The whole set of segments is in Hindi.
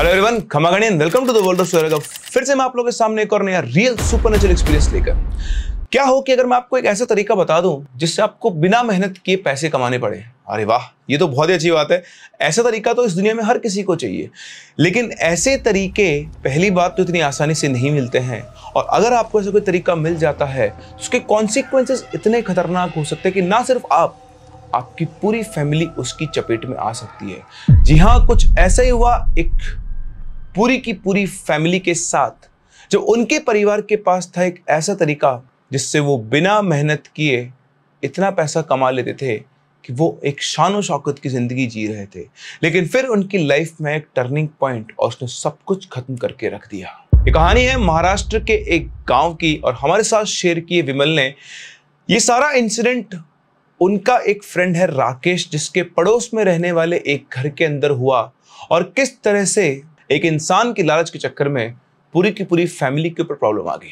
हेलो एवरीवन खमागणी welcome to the world of story फिर से मैं आप लोगों के सामने एक और नया रियल सुपर नेचुरल एक्सपीरियंस लेकर क्या हो कि अगर मैं आपको एक ऐसा तरीका बता दूं जिससे आपको बिना मेहनत किए पैसे कमाने पड़े अरे वाह ये तो बहुत ही अच्छी बात है ऐसा तरीका तो इस दुनिया में हर किसी को चाहिए लेकिन ऐसे तरीके पहली बात तो इतनी आसानी से नहीं मिलते हैं और अगर आपको ऐसा कोई तरीका मिल जाता है तो उसके कॉन्सिक्वेंसेस इतने खतरनाक हो सकते हैं कि ना सिर्फ आप आपकी पूरी फैमिली उसकी चपेट में आ सकती है जी हाँ कुछ ऐसा ही हुआ एक पूरी की पूरी फैमिली के साथ जो उनके परिवार के पास था एक ऐसा तरीका जिससे वो बिना मेहनत किए इतना पैसा कमा लेते थे कि वो एक शान शौकत की ज़िंदगी जी रहे थे लेकिन फिर उनकी लाइफ में एक टर्निंग पॉइंट और उसने सब कुछ ख़त्म करके रख दिया ये कहानी है महाराष्ट्र के एक गांव की और हमारे साथ शेयर किए विमल ने ये सारा इंसिडेंट उनका एक फ्रेंड है राकेश जिसके पड़ोस में रहने वाले एक घर के अंदर हुआ और किस तरह से एक इंसान की लालच के चक्कर में पूरी की पूरी फैमिली के ऊपर प्रॉब्लम आ गई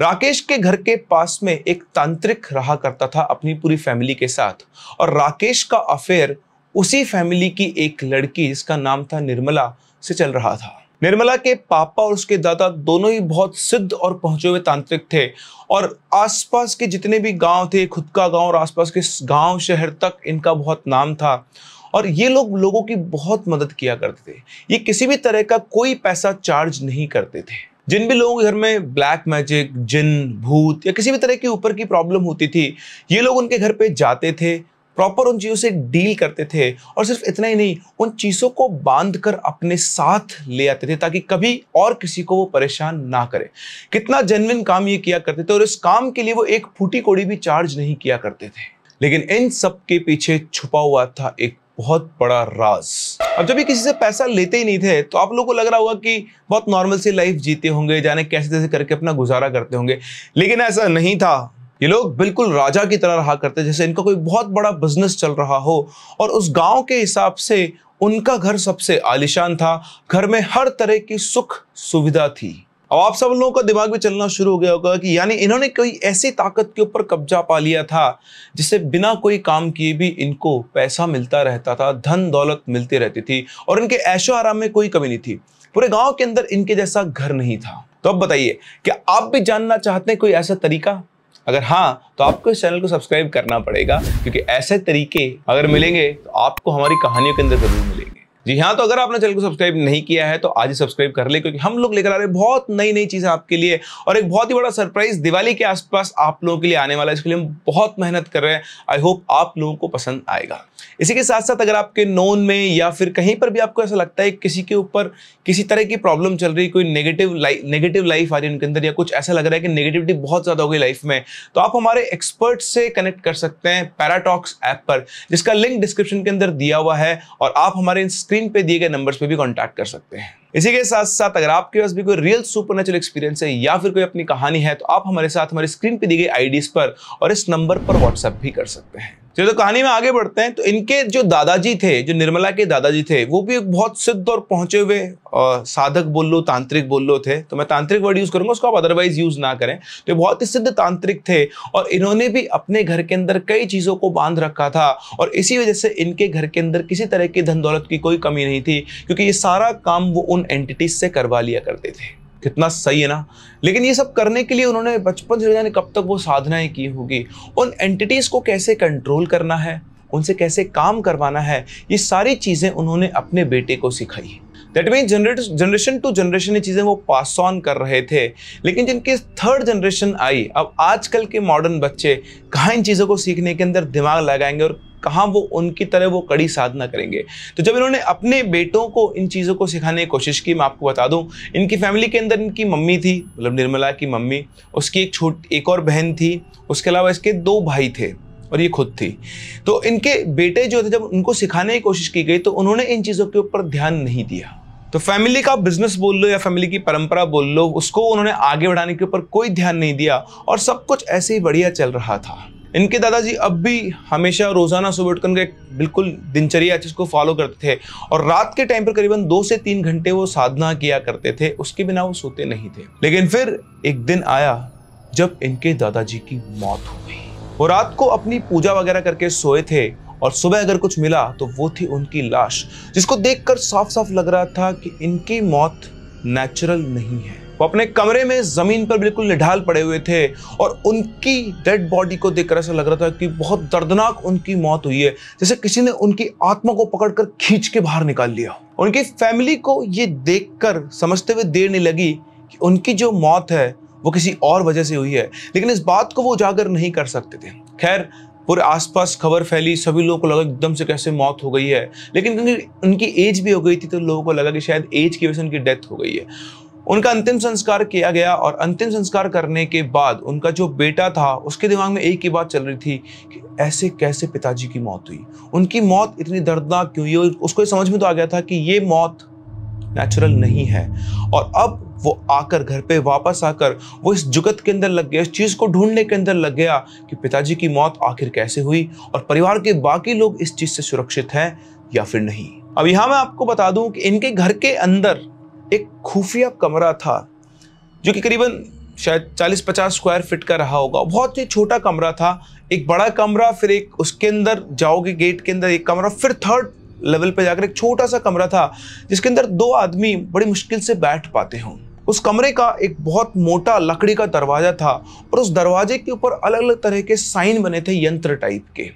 राकेश के घर के पास में एक तांत्रिक रहा करता था अपनी पूरी फैमिली के साथ और राकेश का अफेयर उसी फैमिली की एक लड़की जिसका नाम था निर्मला से चल रहा था निर्मला के पापा और उसके दादा दोनों ही बहुत सिद्ध और पहुंचे हुए तांत्रिक थे और आसपास के जितने भी गांव थे खुद का गांव और आसपास के गांव शहर तक इनका बहुत नाम था और ये लोग लोगों की बहुत मदद किया करते थे ये किसी भी तरह का कोई पैसा चार्ज नहीं करते थे जिन भी लोगों के घर में ब्लैक मैजिक जिन भूत या किसी भी तरह की ऊपर की प्रॉब्लम होती थी ये लोग उनके घर पे जाते थे प्रॉपर उन चीज़ों से डील करते थे और सिर्फ इतना ही नहीं उन चीज़ों को बांध कर अपने साथ ले आते थे ताकि कभी और किसी को वो परेशान ना करे कितना जेनविन काम ये किया करते थे और इस काम के लिए वो एक फूटी कोड़ी भी चार्ज नहीं किया करते थे लेकिन इन सब के पीछे छुपा हुआ था एक बहुत बड़ा राज अब जब ये किसी से पैसा लेते ही नहीं थे तो आप लोगों को लग रहा होगा कि बहुत नॉर्मल सी लाइफ जीते होंगे जाने कैसे तैसे करके अपना गुजारा करते होंगे लेकिन ऐसा नहीं था ये लोग बिल्कुल राजा की तरह रहा करते जैसे इनका कोई बहुत बड़ा बिजनेस चल रहा हो और उस गांव के हिसाब से उनका घर सबसे आलिशान था घर में हर तरह की सुख सुविधा थी अब आप सब लोगों का दिमाग में चलना शुरू हो गया होगा कि यानी इन्होंने कोई ऐसी ताकत के ऊपर कब्जा पा लिया था जिससे बिना कोई काम किए भी इनको पैसा मिलता रहता था धन दौलत मिलती रहती थी और इनके ऐशो आराम में कोई कमी नहीं थी पूरे गाँव के अंदर इनके जैसा घर नहीं था तो अब बताइए क्या आप भी जानना चाहते हैं कोई ऐसा तरीका अगर हाँ तो आपको इस चैनल को सब्सक्राइब करना पड़ेगा क्योंकि ऐसे तरीके अगर मिलेंगे तो आपको हमारी कहानियों के अंदर जरूर मिलेंगे जी हाँ तो अगर आपने चैनल को सब्सक्राइब नहीं किया है तो आज ही सब्सक्राइब कर ले क्योंकि हम लोग लेकर आ रहे हैं बहुत नई नई चीज़ें आपके लिए और एक बहुत ही बड़ा सरप्राइज दिवाली के आसपास आप लोगों के लिए आने वाला है इसके लिए हम बहुत मेहनत कर रहे हैं आई होप आप लोगों को पसंद आएगा इसी के साथ साथ अगर आपके नोन में या फिर कहीं पर भी आपको ऐसा लगता है किसी के ऊपर किसी तरह की प्रॉब्लम चल रही कोई नेगेटिव लाइफ नेगेटिव लाइफ आ रही है उनके अंदर या कुछ ऐसा लग रहा है कि नेगेटिविटी बहुत ज़्यादा हो गई लाइफ में तो आप हमारे एक्सपर्ट से कनेक्ट कर सकते हैं पैराटॉक्स ऐप पर जिसका लिंक डिस्क्रिप्शन के अंदर दिया हुआ है और आप हमारे स्क्रीन पर दिए गए नंबर पर भी कॉन्टैक्ट कर सकते हैं इसी के साथ साथ अगर आपके पास भी कोई रियल सुपर एक्सपीरियंस है या फिर कोई अपनी कहानी है तो आप हमारे साथ हमारे स्क्रीन पे दी गई आईडीज पर और इस नंबर पर व्हाट्सएप भी कर सकते हैं चलिए तो कहानी में आगे बढ़ते हैं तो इनके जो दादाजी थे जो निर्मला के दादाजी थे वो भी एक बहुत सिद्ध और पहुंचे हुए साधक बोल लो तांत्रिक बोल लो थे तो मैं तांत्रिक वर्ड यूज़ करूंगा उसको आप अदरवाइज यूज़ ना करें तो बहुत ही सिद्ध तांत्रिक थे और इन्होंने भी अपने घर के अंदर कई चीज़ों को बांध रखा था और इसी वजह से इनके घर के अंदर किसी तरह की धन दौलत की कोई कमी नहीं थी क्योंकि ये सारा काम वो उन एंटिटीज से करवा लिया करते थे कितना सही है ना लेकिन ये सब करने के लिए उन्होंने बचपन से जाने कब तक वो साधनाएं की होगी उन एंटिटीज़ को कैसे कंट्रोल करना है उनसे कैसे काम करवाना है ये सारी चीज़ें उन्होंने अपने बेटे को सिखाई that mean generation to generation ये चीज़ें वो पास ऑन कर रहे थे लेकिन जिनकी थर्ड जनरेशन आई अब आजकल के मॉडर्न बच्चे कहाँ इन चीज़ों को सीखने के अंदर दिमाग लगाएंगे और कहाँ वो उनकी तरह वो कड़ी साधना करेंगे तो जब इन्होंने अपने बेटों को इन चीज़ों को सिखाने की कोशिश की मैं आपको बता दूँ इनकी फैमिली के अंदर इनकी मम्मी थी मतलब निर्मला की मम्मी उसकी एक छोट एक और बहन थी उसके अलावा इसके दो भाई थे और ये खुद थी तो इनके बेटे जो थे जब उनको सिखाने की कोशिश की गई तो उन्होंने इन चीज़ों के ऊपर ध्यान नहीं दिया तो फैमिली का बिजनेस बोल लो या फैमिली की परंपरा बोल लो उसको उन्होंने आगे बढ़ाने के ऊपर कोई ध्यान नहीं दिया और सब कुछ ऐसे ही बढ़िया चल रहा था इनके दादाजी अब भी हमेशा रोज़ाना सुबह उठकर के बिल्कुल दिनचर्या जिसको फॉलो करते थे और रात के टाइम पर करीबन दो से तीन घंटे वो साधना किया करते थे उसके बिना वो सोते नहीं थे लेकिन फिर एक दिन आया जब इनके दादाजी की मौत हो गई वो रात को अपनी पूजा वगैरह करके सोए थे और सुबह अगर कुछ मिला तो वो थी उनकी लाश जिसको देखकर साफ साफ लग रहा था कि इनकी मौत नेचुरल नहीं है वो अपने कमरे में ज़मीन पर बिल्कुल निढाल पड़े हुए थे और उनकी डेड बॉडी को देखकर ऐसा लग रहा था कि बहुत दर्दनाक उनकी मौत हुई है जैसे किसी ने उनकी आत्मा को पकड़कर खींच के बाहर निकाल लिया उनकी फैमिली को ये देखकर समझते हुए देर नहीं लगी कि उनकी जो मौत है वो किसी और वजह से हुई है लेकिन इस बात को वो उजागर नहीं कर सकते थे खैर पूरे आसपास खबर फैली सभी लोगों को लगा एकदम से कैसे मौत हो गई है लेकिन क्योंकि उनकी एज भी हो गई थी तो लोगों को लगा कि शायद एज की वजह से उनकी डेथ हो गई है उनका अंतिम संस्कार किया गया और अंतिम संस्कार करने के बाद उनका जो बेटा था उसके दिमाग में एक ही बात चल रही थी कि ऐसे कैसे पिताजी की मौत हुई उनकी मौत इतनी दर्दनाक क्यों हुई उसको समझ में तो आ गया था कि ये मौत नेचुरल नहीं है और अब वो आकर घर पे वापस आकर वो इस जुगत के अंदर लग गया इस चीज़ को ढूंढने के अंदर लग गया कि पिताजी की मौत आखिर कैसे हुई और परिवार के बाकी लोग इस चीज़ से सुरक्षित हैं या फिर नहीं अब यहाँ मैं आपको बता दूं कि इनके घर के अंदर एक खुफिया कमरा था जो कि करीबन शायद 40-50 स्क्वायर फिट का रहा होगा बहुत ही छोटा कमरा था एक बड़ा कमरा फिर एक उसके अंदर जाओगे गेट के अंदर एक कमरा फिर थर्ड लेवल पे जाकर एक छोटा सा कमरा था जिसके अंदर दो आदमी बड़ी मुश्किल से बैठ पाते हों उस कमरे का एक बहुत मोटा लकड़ी का दरवाज़ा था और उस दरवाजे के ऊपर अलग अलग तरह के साइन बने थे यंत्र टाइप के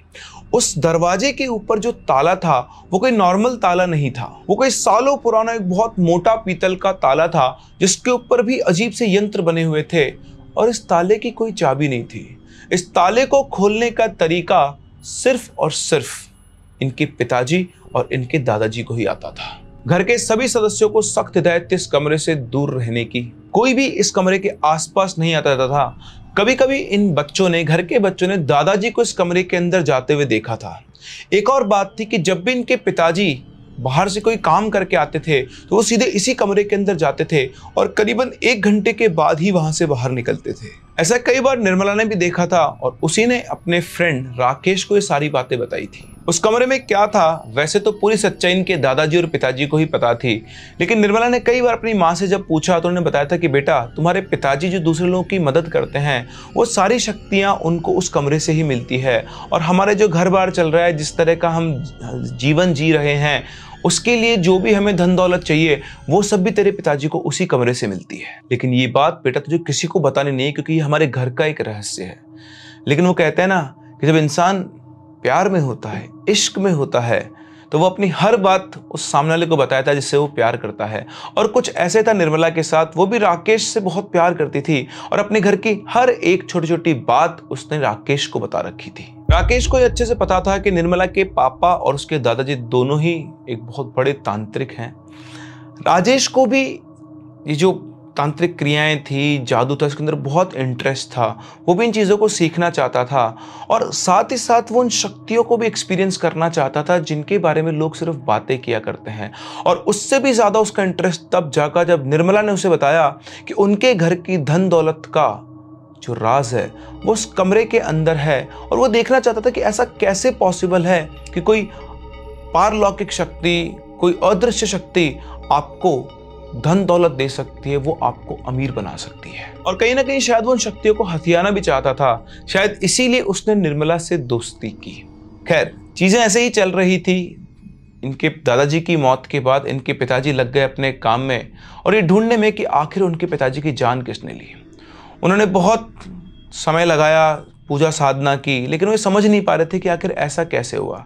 उस दरवाजे के ऊपर जो ताला था वो कोई नॉर्मल ताला नहीं था वो कोई सालों पुराना एक बहुत मोटा पीतल का ताला था जिसके ऊपर भी अजीब से यंत्र बने हुए थे और इस ताले की कोई चाबी नहीं थी इस ताले को खोलने का तरीका सिर्फ और सिर्फ इनके पिताजी और इनके दादाजी को ही आता था घर के सभी सदस्यों को सख्त हिदायत इस कमरे से दूर रहने की कोई भी इस कमरे के आसपास नहीं आता था कभी कभी इन बच्चों ने घर के बच्चों ने दादाजी को इस कमरे के अंदर जाते हुए देखा था एक और बात थी कि जब भी इनके पिताजी बाहर से कोई काम करके आते थे तो वो सीधे इसी कमरे के अंदर जाते थे और करीबन एक घंटे के बाद ही वहाँ से बाहर निकलते थे ऐसा कई बार निर्मला ने भी देखा था और उसी ने अपने फ्रेंड राकेश को ये सारी बातें बताई थी उस कमरे में क्या था वैसे तो पूरी सच्चाई इनके दादाजी और पिताजी को ही पता थी लेकिन निर्मला ने कई बार अपनी माँ से जब पूछा तो उन्होंने बताया था कि बेटा तुम्हारे पिताजी जो दूसरे लोगों की मदद करते हैं वो सारी शक्तियाँ उनको उस कमरे से ही मिलती है और हमारे जो घर बार चल रहा है जिस तरह का हम जीवन जी रहे हैं उसके लिए जो भी हमें धन दौलत चाहिए वो सब भी तेरे पिताजी को उसी कमरे से मिलती है लेकिन ये बात बेटा तुझे किसी को बतानी नहीं क्योंकि ये हमारे घर का एक रहस्य है लेकिन वो कहते हैं ना कि जब इंसान प्यार में होता है इश्क में होता है तो वो अपनी हर बात उस सामने वाले को बताया था जिससे वो प्यार करता है और कुछ ऐसे था निर्मला के साथ वो भी राकेश से बहुत प्यार करती थी और अपने घर की हर एक छोटी छोटी बात उसने राकेश को बता रखी थी राकेश को ये अच्छे से पता था कि निर्मला के पापा और उसके दादाजी दोनों ही एक बहुत बड़े तांत्रिक हैं राजेश को भी ये जो तांत्रिक क्रियाएं थी जादू था उसके अंदर बहुत इंटरेस्ट था वो भी इन चीज़ों को सीखना चाहता था और साथ ही साथ वो उन शक्तियों को भी एक्सपीरियंस करना चाहता था जिनके बारे में लोग सिर्फ बातें किया करते हैं और उससे भी ज़्यादा उसका इंटरेस्ट तब जाकर जब निर्मला ने उसे बताया कि उनके घर की धन दौलत का जो राज है वो उस कमरे के अंदर है और वो देखना चाहता था कि ऐसा कैसे पॉसिबल है कि कोई पारलौकिक शक्ति कोई अदृश्य शक्ति आपको धन दौलत दे सकती है वो आपको अमीर बना सकती है और कहीं ना कहीं शायद वो उन शक्तियों को हथियाना भी चाहता था शायद इसीलिए उसने निर्मला से दोस्ती की खैर चीज़ें ऐसे ही चल रही थी इनके दादाजी की मौत के बाद इनके पिताजी लग गए अपने काम में और ये ढूंढने में कि आखिर उनके पिताजी की जान किसने ली उन्होंने बहुत समय लगाया पूजा साधना की लेकिन वे समझ नहीं पा रहे थे कि आखिर ऐसा कैसे हुआ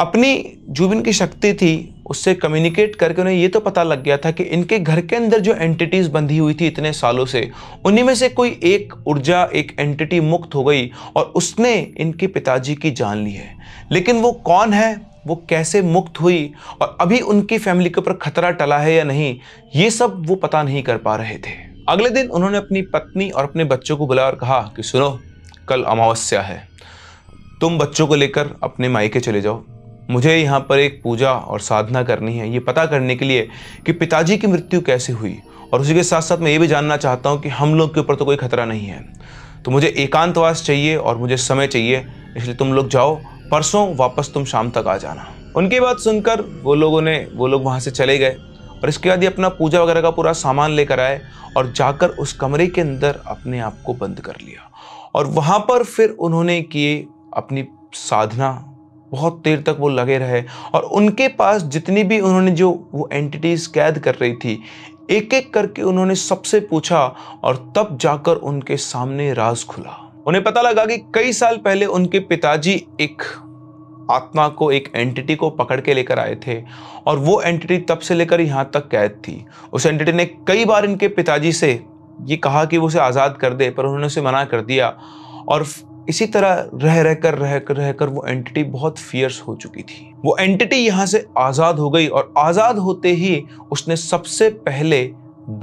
अपनी जो भी इनकी शक्ति थी उससे कम्युनिकेट करके उन्हें ये तो पता लग गया था कि इनके घर के अंदर जो एंटिटीज़ बंधी हुई थी इतने सालों से उन्हीं में से कोई एक ऊर्जा एक एंटिटी मुक्त हो गई और उसने इनके पिताजी की जान ली है लेकिन वो कौन है वो कैसे मुक्त हुई और अभी उनकी फैमिली के ऊपर खतरा टला है या नहीं ये सब वो पता नहीं कर पा रहे थे अगले दिन उन्होंने अपनी पत्नी और अपने बच्चों को बुलाया और कहा कि सुनो कल अमावस्या है तुम बच्चों को लेकर अपने मायके चले जाओ मुझे यहाँ पर एक पूजा और साधना करनी है ये पता करने के लिए कि पिताजी की मृत्यु कैसे हुई और उसी के साथ साथ मैं ये भी जानना चाहता हूँ कि हम लोग के ऊपर तो कोई खतरा नहीं है तो मुझे एकांतवास चाहिए और मुझे समय चाहिए इसलिए तुम लोग जाओ परसों वापस तुम शाम तक आ जाना उनकी बात सुनकर वो लोगों ने वो लोग वहाँ से चले गए और इसके बाद ये अपना पूजा वगैरह का पूरा सामान लेकर आए और जाकर उस कमरे के अंदर अपने आप को बंद कर लिया और वहाँ पर फिर उन्होंने किए अपनी साधना बहुत देर तक वो लगे रहे और उनके पास जितनी भी उन्होंने जो वो एंटिटीज़ कैद कर रही थी एक एक करके उन्होंने सबसे पूछा और तब जाकर उनके सामने राज खुला उन्हें पता लगा कि कई साल पहले उनके पिताजी एक आत्मा को एक एंटिटी को पकड़ के लेकर आए थे और वो एंटिटी तब से लेकर यहाँ तक कैद थी उस एंटिटी ने कई बार इनके पिताजी से ये कहा कि वो उसे आज़ाद कर दे पर उन्होंने उसे मना कर दिया और इसी तरह रह रह कर रह कर रह कर वो एंटिटी बहुत फियर्स हो चुकी थी वो एंटिटी यहाँ से आज़ाद हो गई और आज़ाद होते ही उसने सबसे पहले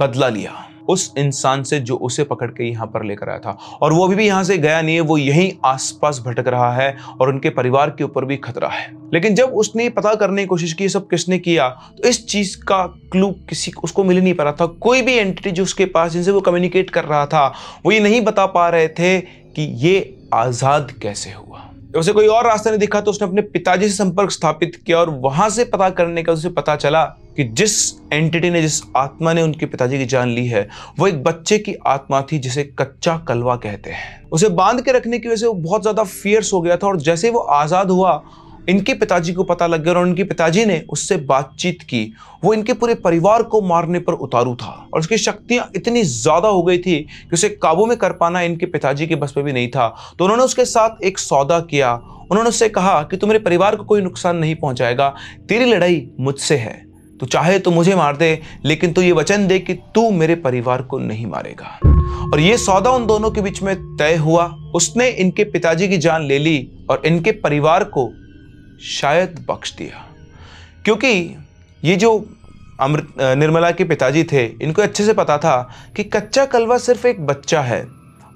बदला लिया उस इंसान से जो उसे पकड़ के यहाँ पर लेकर आया था और वो अभी भी यहाँ से गया नहीं है वो यहीं आसपास भटक रहा है और उनके परिवार के ऊपर भी खतरा है लेकिन जब उसने पता करने की कोशिश की सब किसने किया तो इस चीज का क्लू किसी उसको मिल नहीं पा रहा था कोई भी एंटिटी जो उसके पास जिनसे वो कम्युनिकेट कर रहा था वो ये नहीं बता पा रहे थे कि ये आजाद कैसे हुआ उसे कोई और रास्ता नहीं दिखा तो उसने अपने पिताजी से संपर्क स्थापित किया और वहां से पता करने का उसे पता चला कि जिस एंटिटी ने जिस आत्मा ने उनके पिताजी की जान ली है वो एक बच्चे की आत्मा थी जिसे कच्चा कलवा कहते हैं उसे बांध के रखने की वजह से वो बहुत ज्यादा फियर्स हो गया था और जैसे ही वो आजाद हुआ इनके पिताजी को पता लग गया और उनके पिताजी ने उससे बातचीत की वो इनके पूरे परिवार को मारने पर उतारू था और उसकी शक्तियां इतनी ज़्यादा हो गई थी कि उसे काबू में कर पाना इनके पिताजी के बस में भी नहीं था तो उन्होंने उसके साथ एक सौदा किया उन्होंने उससे कहा कि तुम्हारे परिवार को कोई नुकसान नहीं पहुंचाएगा तेरी लड़ाई मुझसे है तो चाहे तो मुझे मार दे लेकिन तू ये वचन दे कि तू मेरे परिवार को नहीं मारेगा और ये सौदा उन दोनों के बीच में तय हुआ उसने इनके पिताजी की जान ले ली और इनके परिवार को शायद बख्श दिया क्योंकि ये जो अमृत निर्मला के पिताजी थे इनको अच्छे से पता था कि कच्चा कलवा सिर्फ एक बच्चा है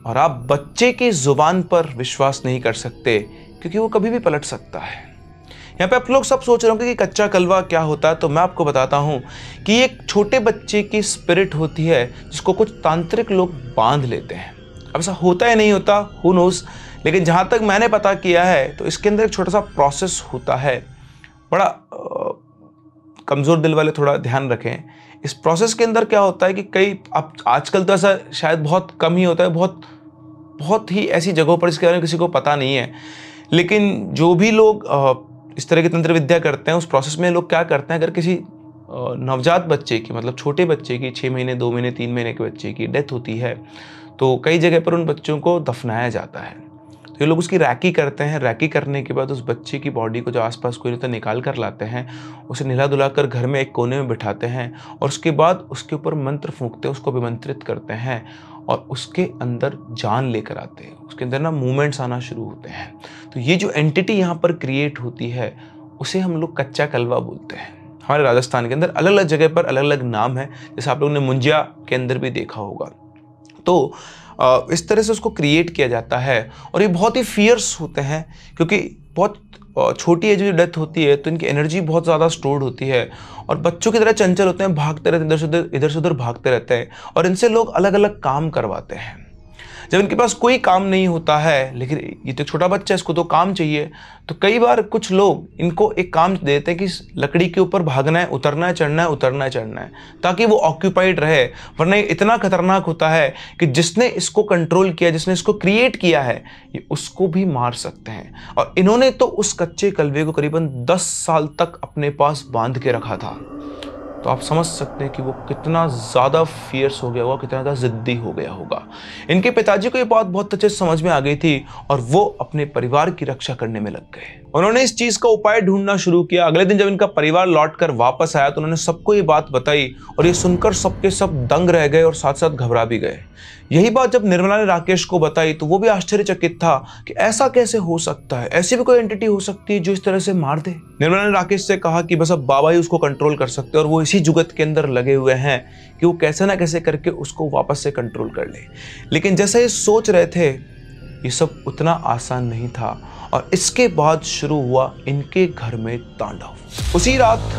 और आप बच्चे की ज़ुबान पर विश्वास नहीं कर सकते क्योंकि वो कभी भी पलट सकता है यहाँ पे आप लोग सब सोच रहे होंगे कि कच्चा कलवा क्या होता है तो मैं आपको बताता हूँ कि एक छोटे बच्चे की स्पिरिट होती है जिसको कुछ तांत्रिक लोग बांध लेते हैं अब ऐसा होता या नहीं होता हु नोज़ लेकिन जहाँ तक मैंने पता किया है तो इसके अंदर एक छोटा सा प्रोसेस होता है बड़ा कमज़ोर दिल वाले थोड़ा ध्यान रखें इस प्रोसेस के अंदर क्या होता है कि कई अब आजकल तो ऐसा शायद बहुत कम ही होता है बहुत बहुत ही ऐसी जगहों पर इसके बारे में किसी को पता नहीं है लेकिन जो भी लोग इस तरह की तंत्र विद्या करते हैं उस प्रोसेस में लोग क्या करते हैं अगर किसी नवजात बच्चे की मतलब छोटे बच्चे की छः महीने दो महीने तीन महीने के बच्चे की डेथ होती है तो कई जगह पर उन बच्चों को दफनाया जाता है तो ये लोग उसकी रैकी करते हैं रैकी करने के बाद उस बच्चे की बॉडी को जो आसपास कोई रहता है निकाल कर लाते हैं उसे नहला धुला कर घर में एक कोने में बिठाते हैं और उसके बाद उसके ऊपर मंत्र फूंकते हैं उसको अभिमंत्रित करते हैं और उसके अंदर जान लेकर आते हैं उसके अंदर ना मूवमेंट्स आना शुरू होते हैं तो ये जो एंटिटी यहाँ पर क्रिएट होती है उसे हम लोग कच्चा कलवा बोलते हैं हमारे राजस्थान के अंदर अलग अलग जगह पर अलग अलग नाम है जैसे आप लोगों ने मुंजिया के अंदर भी देखा होगा तो इस तरह से उसको क्रिएट किया जाता है और ये बहुत ही फियर्स होते हैं क्योंकि बहुत छोटी एज में डेथ होती है तो इनकी एनर्जी बहुत ज़्यादा स्टोर्ड होती है और बच्चों की तरह चंचल होते हैं भागते रहते हैं इधर से उधर इधर से उधर भागते रहते हैं और इनसे लोग अलग अलग काम करवाते हैं जब इनके पास कोई काम नहीं होता है लेकिन ये तो छोटा बच्चा है इसको तो काम चाहिए तो कई बार कुछ लोग इनको एक काम देते हैं कि लकड़ी के ऊपर भागना है उतरना है चढ़ना है उतरना है चढ़ना है ताकि वो ऑक्यूपाइड रहे वरना ये इतना खतरनाक होता है कि जिसने इसको कंट्रोल किया जिसने इसको क्रिएट किया है ये उसको भी मार सकते हैं और इन्होंने तो उस कच्चे कलवे को करीबन दस साल तक अपने पास बांध के रखा था तो आप समझ सकते हैं कि वो कितना ज़्यादा फियर्स हो गया होगा कितना ज़्यादा ज़िद्दी हो गया होगा इनके पिताजी को ये बात बहुत अच्छे समझ में आ गई थी और वो अपने परिवार की रक्षा करने में लग गए उन्होंने इस चीज का उपाय ढूंढना शुरू किया अगले दिन जब इनका परिवार लौट कर वापस आया तो उन्होंने सबको ये बात बताई और ये सुनकर सबके सब दंग रह गए और साथ साथ घबरा भी गए यही बात जब निर्मला ने राकेश को बताई तो वो भी आश्चर्यचकित था कि ऐसा कैसे हो सकता है ऐसी भी कोई एंटिटी हो सकती है जो इस तरह से मार दे निर्मला ने राकेश से कहा कि बस अब बाबा ही उसको कंट्रोल कर सकते हैं और वो इसी जुगत के अंदर लगे हुए हैं कि वो कैसे ना कैसे करके उसको वापस से कंट्रोल कर ले लेकिन जैसे ये सोच रहे थे ये सब उतना आसान नहीं था और इसके बाद शुरू हुआ इनके घर में तांडव उसी रात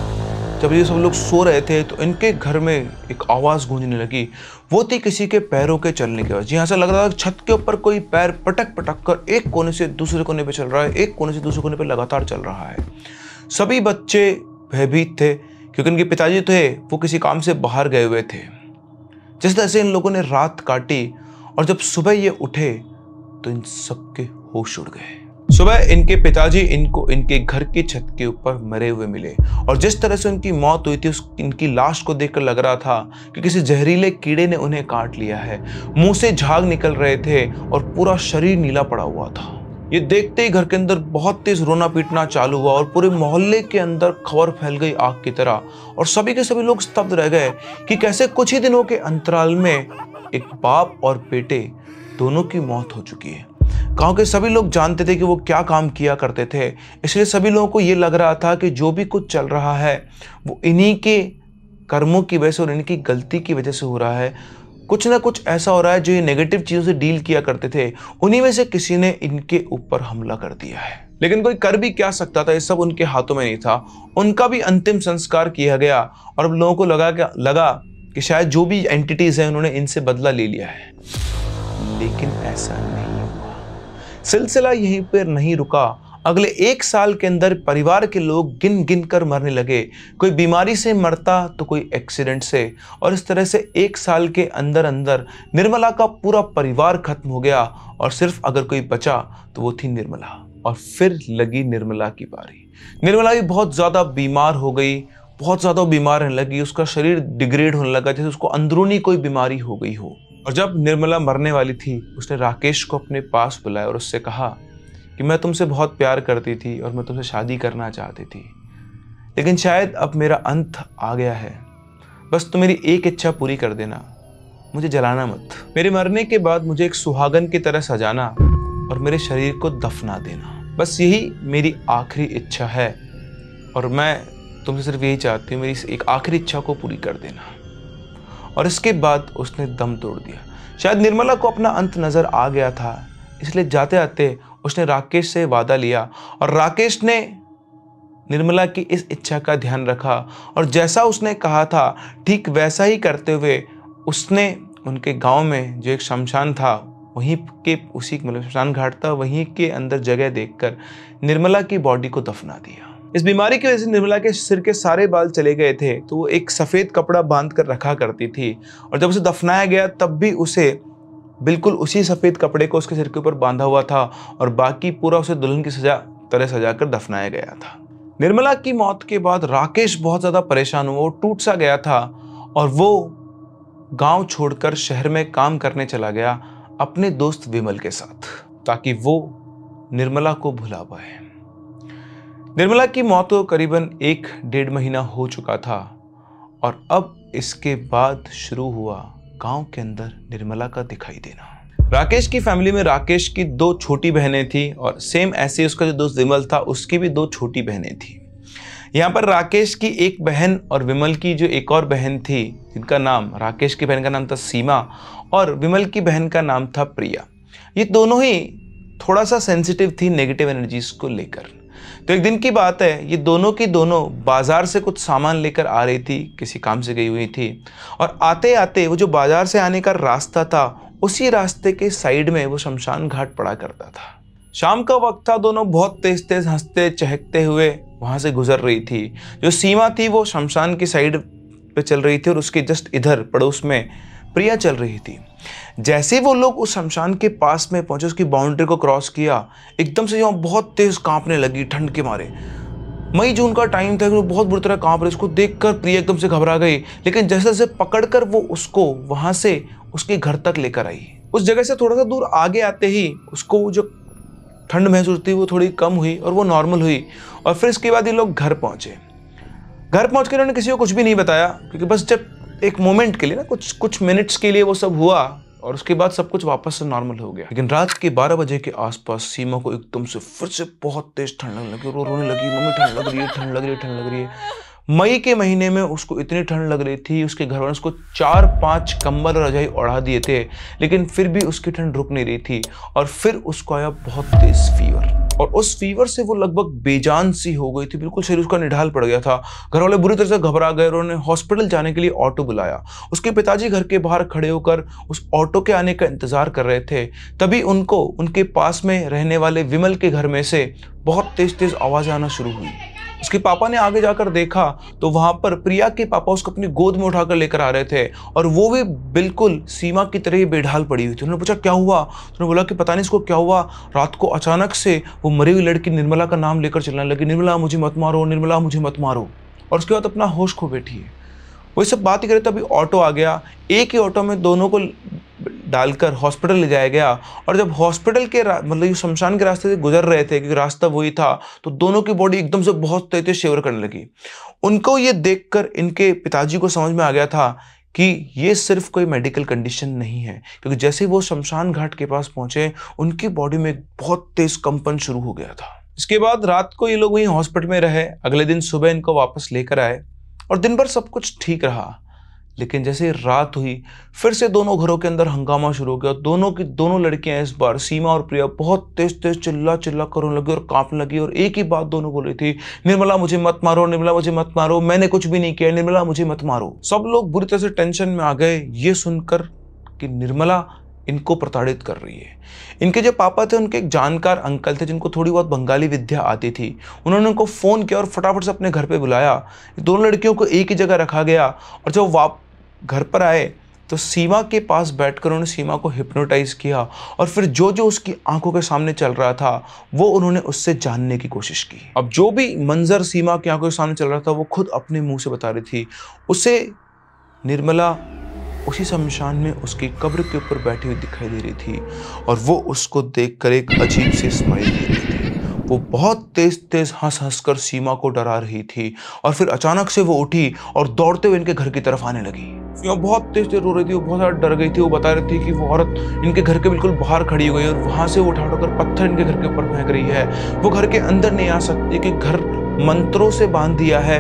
जब ये सब लोग सो रहे थे तो इनके घर में एक आवाज़ गूंजने लगी वो थी किसी के पैरों के चलने की आवाज़ जी ऐसा लग रहा था छत के ऊपर कोई पैर पटक पटक कर एक कोने से दूसरे कोने पे चल रहा है एक कोने से दूसरे कोने पे लगातार चल रहा है सभी बच्चे भयभीत थे क्योंकि इनके पिताजी थे तो वो किसी काम से बाहर गए हुए थे जिस तरह से इन लोगों ने रात काटी और जब सुबह ये उठे तो इन सबके होश उड़ गए सुबह इनके पिताजी इनको इनके घर की छत के ऊपर मरे हुए मिले और जिस तरह से उनकी मौत हुई थी उस इनकी लाश को देखकर लग रहा था कि किसी जहरीले कीड़े ने उन्हें काट लिया है मुंह से झाग निकल रहे थे और पूरा शरीर नीला पड़ा हुआ था ये देखते ही घर के अंदर बहुत तेज रोना पीटना चालू हुआ और पूरे मोहल्ले के अंदर खबर फैल गई आग की तरह और सभी के सभी लोग स्तब्ध रह गए कि कैसे कुछ ही दिनों के अंतराल में एक बाप और बेटे दोनों की मौत हो चुकी है गांव के सभी लोग जानते थे कि वो क्या काम किया करते थे इसलिए सभी लोगों को ये लग रहा था कि जो भी कुछ चल रहा है वो इन्हीं के कर्मों की वजह से और इनकी गलती की वजह से हो रहा है कुछ ना कुछ ऐसा हो रहा है जो ये नेगेटिव चीज़ों से डील किया करते थे उन्हीं में से किसी ने इनके ऊपर हमला कर दिया है लेकिन कोई कर भी क्या सकता था ये सब उनके हाथों में नहीं था उनका भी अंतिम संस्कार किया गया और अब लोगों को लगा लगा कि शायद जो भी एंटिटीज़ हैं उन्होंने इनसे बदला ले लिया है लेकिन ऐसा नहीं हुआ सिलसिला यहीं पर नहीं रुका अगले एक साल के अंदर परिवार के लोग गिन गिन कर मरने लगे कोई बीमारी से मरता तो कोई एक्सीडेंट से और इस तरह से एक साल के अंदर अंदर निर्मला का पूरा परिवार खत्म हो गया और सिर्फ अगर कोई बचा तो वो थी निर्मला और फिर लगी निर्मला की बारी निर्मला भी बहुत ज़्यादा बीमार हो गई बहुत ज़्यादा बीमार रहने लगी उसका शरीर डिग्रेड होने लगा जैसे उसको अंदरूनी कोई बीमारी हो गई हो और जब निर्मला मरने वाली थी उसने राकेश को अपने पास बुलाया और उससे कहा कि मैं तुमसे बहुत प्यार करती थी और मैं तुमसे शादी करना चाहती थी लेकिन शायद अब मेरा अंत आ गया है बस तुम मेरी एक इच्छा पूरी कर देना मुझे जलाना मत मेरे मरने के बाद मुझे एक सुहागन की तरह सजाना और मेरे शरीर को दफना देना बस यही मेरी आखिरी इच्छा है और मैं तुमसे सिर्फ यही चाहती हूँ मेरी एक आखिरी इच्छा को पूरी कर देना और इसके बाद उसने दम तोड़ दिया शायद निर्मला को अपना अंत नज़र आ गया था इसलिए जाते आते उसने राकेश से वादा लिया और राकेश ने निर्मला की इस इच्छा का ध्यान रखा और जैसा उसने कहा था ठीक वैसा ही करते हुए उसने उनके गांव में जो एक शमशान था वहीं के उसी मतलब शमशान घाट था वहीं के अंदर जगह देखकर निर्मला की बॉडी को दफना दिया इस बीमारी की वजह से निर्मला के सिर के सारे बाल चले गए थे तो वो एक सफ़ेद कपड़ा बांध कर रखा करती थी और जब उसे दफनाया गया तब भी उसे बिल्कुल उसी सफ़ेद कपड़े को उसके सिर के ऊपर बांधा हुआ था और बाकी पूरा उसे दुल्हन की सजा तरह सजा कर दफनाया गया था निर्मला की मौत के बाद राकेश बहुत ज़्यादा परेशान हुआ वो टूट सा गया था और वो गांव छोड़कर शहर में काम करने चला गया अपने दोस्त विमल के साथ ताकि वो निर्मला को भुला पाए निर्मला की मौत को तो करीबन एक डेढ़ महीना हो चुका था और अब इसके बाद शुरू हुआ गांव के अंदर निर्मला का दिखाई देना राकेश की फैमिली में राकेश की दो छोटी बहनें थी और सेम ऐसे उसका जो दोस्त विमल था उसकी भी दो छोटी बहनें थी यहाँ पर राकेश की एक बहन और विमल की जो एक और बहन थी जिनका नाम राकेश की बहन का नाम था सीमा और विमल की बहन का नाम था प्रिया ये दोनों ही थोड़ा सा सेंसिटिव थी नेगेटिव एनर्जीज को लेकर तो एक दिन की बात है ये दोनों की दोनों बाज़ार से कुछ सामान लेकर आ रही थी किसी काम से गई हुई थी और आते आते वो जो बाज़ार से आने का रास्ता था उसी रास्ते के साइड में वो शमशान घाट पड़ा करता था शाम का वक्त था दोनों बहुत तेज तेज हंसते चहकते हुए वहाँ से गुजर रही थी जो सीमा थी वो शमशान की साइड पे चल रही थी और उसके जस्ट इधर पड़ोस में प्रिया चल रही थी जैसे वो लोग उस शमशान के पास में पहुंचे उसकी बाउंड्री को क्रॉस किया एकदम से यहाँ बहुत तेज़ कांपने लगी ठंड के मारे मई जून का टाइम था वो बहुत बुरी तरह कांप रही उसको देखकर प्रिया एकदम से घबरा गई लेकिन जैसे जैसे पकड़ कर वो उसको वहाँ से उसके घर तक लेकर आई उस जगह से थोड़ा सा दूर आगे आते ही उसको जो ठंड महसूस थी वो थोड़ी कम हुई और वो नॉर्मल हुई और फिर इसके बाद ये लोग घर पहुँचे घर पहुँच कर उन्होंने किसी को कुछ भी नहीं बताया क्योंकि बस जब एक मोमेंट के लिए ना कुछ कुछ मिनट्स के लिए वो सब हुआ और उसके बाद सब कुछ वापस से नॉर्मल हो गया लेकिन रात के 12 बजे के आसपास सीमा को एकदम से फिर से बहुत तेज ठंड लगने लगी और रोने लगी मम्मी ठंड लग रही है ठंड लग रही है ठंड लग रही है मई के महीने में उसको इतनी ठंड लग रही थी उसके घर वाले उसको चार पाँच कंबल और रजाई ओढ़ा दिए थे लेकिन फिर भी उसकी ठंड रुक नहीं रही थी और फिर उसको आया बहुत तेज फीवर और उस फीवर से वो लगभग बेजान सी हो गई थी बिल्कुल शरीर उसका निढाल पड़ गया था घर वाले बुरी तरह से घबरा गए उन्होंने हॉस्पिटल जाने के लिए ऑटो बुलाया उसके पिताजी घर के बाहर खड़े होकर उस ऑटो के आने का इंतजार कर रहे थे तभी उनको उनके पास में रहने वाले विमल के घर में से बहुत तेज तेज आवाज़ें आना शुरू हुई उसके पापा ने आगे जाकर देखा तो वहां पर प्रिया के पापा उसको अपनी गोद में उठाकर लेकर आ रहे थे और वो भी बिल्कुल सीमा की तरह ही बेढाल पड़ी हुई थी उन्होंने पूछा क्या हुआ उन्होंने बोला कि पता नहीं इसको क्या हुआ रात को अचानक से वो मरी हुई लड़की निर्मला का नाम लेकर चलने लगी निर्मला मुझे मत मारो निर्मला मुझे मत मारो और उसके बाद अपना होश खो बैठी है वही सब बात ही करे तो अभी ऑटो आ गया एक ही ऑटो में दोनों को डालकर हॉस्पिटल ले जाया गया और जब हॉस्पिटल के मतलब ये शमशान के रास्ते से गुजर रहे थे क्योंकि रास्ता वही था तो दोनों की बॉडी एकदम से बहुत तेज तेज शेवर करने लगी उनको ये देखकर इनके पिताजी को समझ में आ गया था कि ये सिर्फ कोई मेडिकल कंडीशन नहीं है क्योंकि जैसे वो शमशान घाट के पास पहुंचे उनकी बॉडी में बहुत तेज कंपन शुरू हो गया था इसके बाद रात को ये लोग वहीं हॉस्पिटल में रहे अगले दिन सुबह इनको वापस लेकर आए और दिन भर सब कुछ ठीक रहा लेकिन जैसे रात हुई फिर से दोनों घरों के अंदर हंगामा शुरू हो गया दोनों की दोनों लड़कियां इस बार सीमा और प्रिया बहुत तेज तेज चिल्ला चिल्ला कर लगी और कांपने लगी और एक ही बात दोनों बोली थी निर्मला मुझे मत मारो निर्मला मुझे मत मारो मैंने कुछ भी नहीं किया निर्मला मुझे मत मारो सब लोग बुरी तरह से टेंशन में आ गए ये सुनकर कि निर्मला इनको प्रताड़ित कर रही है इनके जो पापा थे उनके एक जानकार अंकल थे जिनको थोड़ी बहुत बंगाली विद्या आती थी उन्होंने उनको फ़ोन किया और फटाफट से अपने घर पर बुलाया दोनों लड़कियों को एक ही जगह रखा गया और जब वाप घर पर आए तो सीमा के पास बैठकर उन्होंने सीमा को हिप्नोटाइज़ किया और फिर जो जो उसकी आंखों के सामने चल रहा था वो उन्होंने उससे जानने की कोशिश की अब जो भी मंजर सीमा की आंखों के सामने चल रहा था वो खुद अपने मुंह से बता रही थी उसे निर्मला उसी शमशान में उसकी कब्र के ऊपर बैठी हुई दिखाई दे रही थी और वो उसको कर एक अजीब सी स्माइल दे रही थी वो बहुत तेज तेज हंस हंस कर सीमा को डरा रही थी और फिर अचानक से वो उठी और दौड़ते हुए इनके घर की तरफ आने लगी सीमा बहुत तेज तेज रो रही थी वो बहुत ज़्यादा डर गई थी वो बता रही थी कि वो औरत इनके घर के बिल्कुल बाहर खड़ी हो गई और वहाँ से वो उठा उठाकर पत्थर इनके घर के ऊपर फेंक रही है वो घर के अंदर नहीं आ सकती कि घर मंत्रों से बांध दिया है